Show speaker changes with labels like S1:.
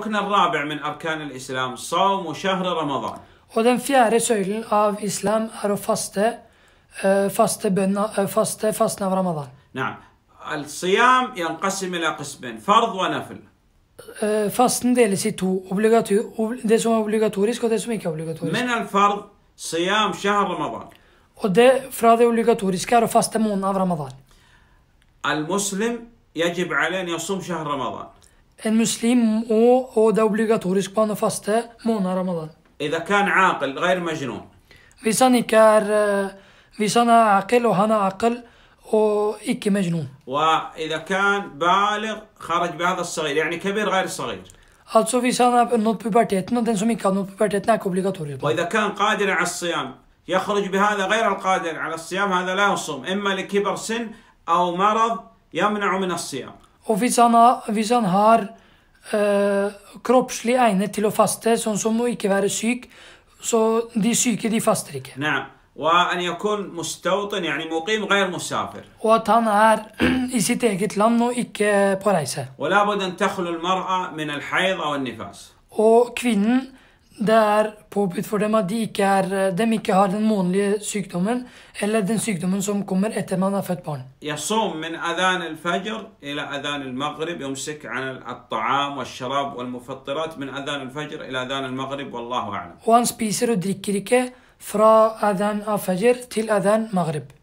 S1: ركن الرابع من أركان الإسلام صوم شهر رمضان.
S2: Og den fjerde søylen av islam er å faste, faste, bønna, faste fasten av ramadan.
S1: نعم. الصيام ينقسم إلى قسمين فرض ونفل.
S2: Fasten deles i to. Det som er obligatorisk, og det som ikke er obligatorisk.
S1: من الفرض صيام شهر رمضان.
S2: Og det fra det obligatoriske er å faste måneden av ramadan.
S1: المسلم يجب عليه أن يصوم شهر رمضان.
S2: المسلم او او دا اوبليغاتوريسك بانو فاستا مونا رمضان
S1: اذا كان عاقل غير مجنون
S2: فيساني كار فيسانا عاقل وهنا عاقل و إكي مجنون
S1: واذا كان بالغ خرج بهذا الصغير يعني كبير غير صغير
S2: Alltså vi sa nått puberteten och den som inte har nått puberteten är obligatorisk.
S1: وإذا كان قادرا على الصيام يخرج بهذا غير القادر على الصيام هذا لا يصوم إما لكبر سن أو مرض يمنع من الصيام.
S2: Og hvis han har, hvis han har øh, kroppslig egnet til å faste, sånn som å ikke være syk, så de syke, de faster
S1: ikke. Og
S2: at han er i sitt eget land og ikke på reise. Og kvinnen det er påbudt for dem at de ikke, er, de ikke, har den månedlige sykdommen eller den sykdommen som kommer etter man har født barn.
S1: يصوم من أذان الفجر إلى أذان المغرب يمسك عن الطعام والشراب والمفطرات من أذان الفجر إلى أذان المغرب والله أعلم.
S2: وان spiser og drikker ikke fra adhan al-fajr til أذان maghrib.